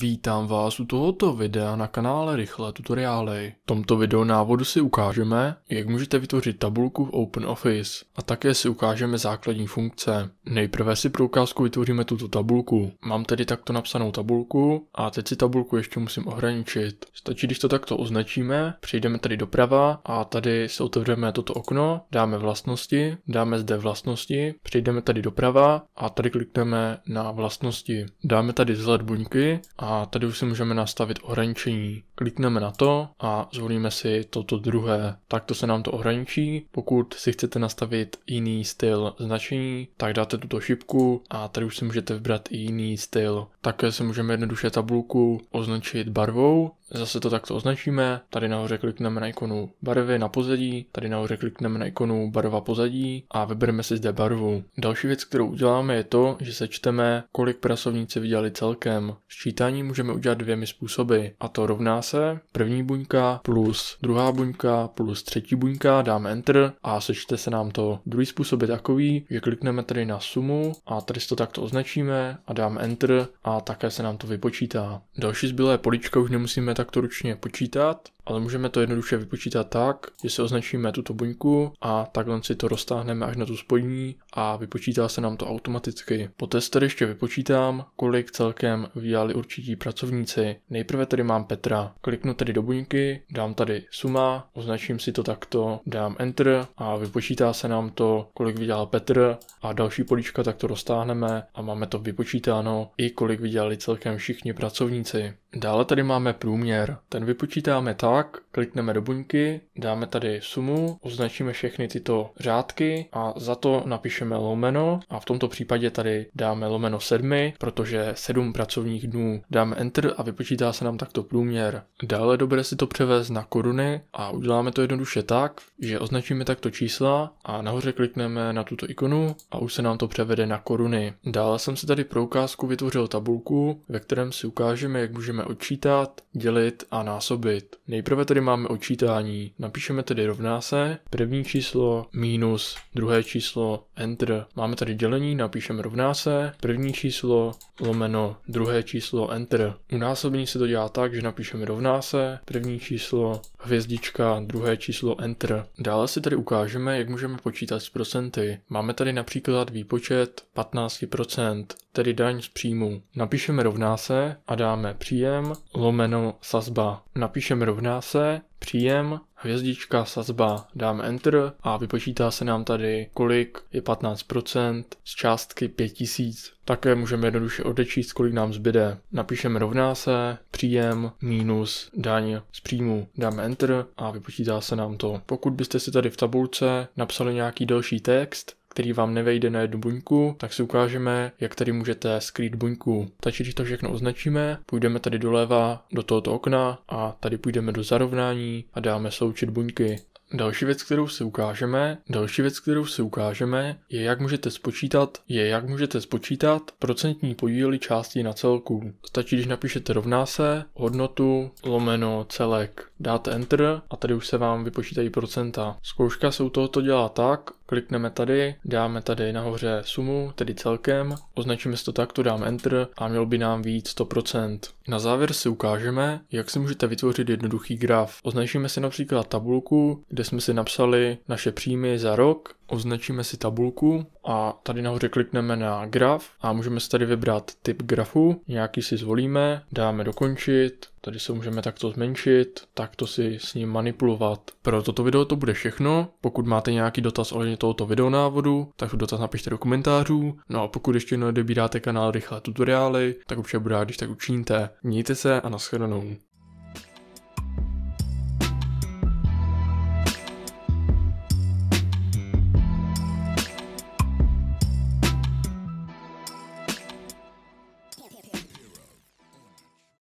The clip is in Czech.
Vítám vás u tohoto videa na kanále Rychlé tutoriály. V tomto videu návodu si ukážeme, jak můžete vytvořit tabulku v OpenOffice a také si ukážeme základní funkce. Nejprve si pro ukázku vytvoříme tuto tabulku. Mám tedy takto napsanou tabulku a teď si tabulku ještě musím ohraničit. Stačí, když to takto označíme, přejdeme tady doprava a tady si otevřeme toto okno, dáme vlastnosti, dáme zde vlastnosti, přejdeme tady doprava a tady klikneme na vlastnosti. Dáme tady vzhled buňky a tady už si můžeme nastavit ohraničení. Klikneme na to a zvolíme si toto druhé. Takto se nám to ohraničí. Pokud si chcete nastavit jiný styl značení, tak dáte tuto šipku a tady už si můžete vybrat i jiný styl. Také si můžeme jednoduše tabulku označit barvou. Zase to takto označíme. Tady nahoře klikneme na ikonu barvy na pozadí, tady nahoře klikneme na ikonu barva pozadí a vybereme si zde barvu. Další věc, kterou uděláme, je to, že sečteme, kolik pracovníci vydělali celkem. Sčítání srovnání můžeme udělat dvěmi způsoby a to rovná se první buňka plus druhá buňka plus třetí buňka, dáme enter a sečte se nám to. Druhý způsob je takový, že klikneme tady na sumu a tady si to takto označíme a dáme enter a také se nám to vypočítá. Další zbylé polička už nemusíme takto ručně počítat, ale můžeme to jednoduše vypočítat tak, že si označíme tuto buňku a takhle si to roztáhneme až na tu spodní a vypočítá se nám to automaticky. Poté tedy ještě vypočítám, kolik celkem vyjali určití pracovníci. Nejprve tady mám Petra. Kliknu tedy do buňky, dám tady suma, označím si to takto, dám Enter a vypočítá se nám to, kolik vydělal Petr a další políčka takto roztáhneme a máme to vypočítáno i kolik vydělali celkem všichni pracovníci. Dále tady máme průměr. Ten vypočítáme tak, tak klikneme do buňky, dáme tady sumu, označíme všechny tyto řádky a za to napíšeme lomeno a v tomto případě tady dáme lomeno 7, protože 7 pracovních dnů dáme enter a vypočítá se nám takto průměr. Dále dobré si to převést na koruny a uděláme to jednoduše tak, že označíme takto čísla a nahoře klikneme na tuto ikonu a už se nám to převede na koruny. Dále jsem si tady pro ukázku vytvořil tabulku, ve kterém si ukážeme, jak můžeme odčítat, dělit a násobit. Nejprve Nejprve tady máme odčítání. Napíšeme tedy rovná se, první číslo minus druhé číslo enter. Máme tady dělení, napíšeme rovná se, první číslo lomeno druhé číslo enter. U násobení se to dělá tak, že napíšeme rovná se, první číslo hvězdička, druhé číslo enter. Dále si tady ukážeme, jak můžeme počítat s procenty. Máme tady například výpočet 15% tedy daň z příjmu. Napíšeme rovná se a dáme příjem lomeno sazba. Napíšeme rovná se příjem hvězdička sazba, dáme enter a vypočítá se nám tady kolik je 15% z částky 5000. Také můžeme jednoduše odečíst, kolik nám zbyde. Napíšeme rovná se příjem minus daň z příjmu. Dáme enter a vypočítá se nám to. Pokud byste si tady v tabulce napsali nějaký další text, který vám nevejde na jednu buňku, tak si ukážeme, jak tady můžete skrýt buňku. Takže když to všechno označíme, půjdeme tady doleva do tohoto okna a tady půjdeme do zarovnání a dáme součet buňky. Další věc, kterou si ukážeme, další věc, kterou si ukážeme, je jak můžete spočítat, je jak můžete spočítat procentní podíly části na celku. Stačí, když napíšete rovná se hodnotu lomeno celek dáte Enter a tady už se vám vypočítají procenta. Zkouška se u tohoto dělá tak, klikneme tady, dáme tady nahoře sumu, tedy celkem, označíme si to takto, dám Enter a mělo by nám víc 100%. Na závěr si ukážeme, jak si můžete vytvořit jednoduchý graf. Označíme si například tabulku, kde jsme si napsali naše příjmy za rok, označíme si tabulku a tady nahoře klikneme na graf a můžeme si tady vybrat typ grafu, nějaký si zvolíme, dáme dokončit, tady se můžeme takto zmenšit, takto si s ním manipulovat. Pro toto video to bude všechno, pokud máte nějaký dotaz ohledně tohoto videonávodu, tak tu dotaz napište do komentářů, no a pokud ještě neodebíráte kanál Rychlé tutoriály, tak určitě bude rád, když tak učiníte. Mějte se a nashledanou.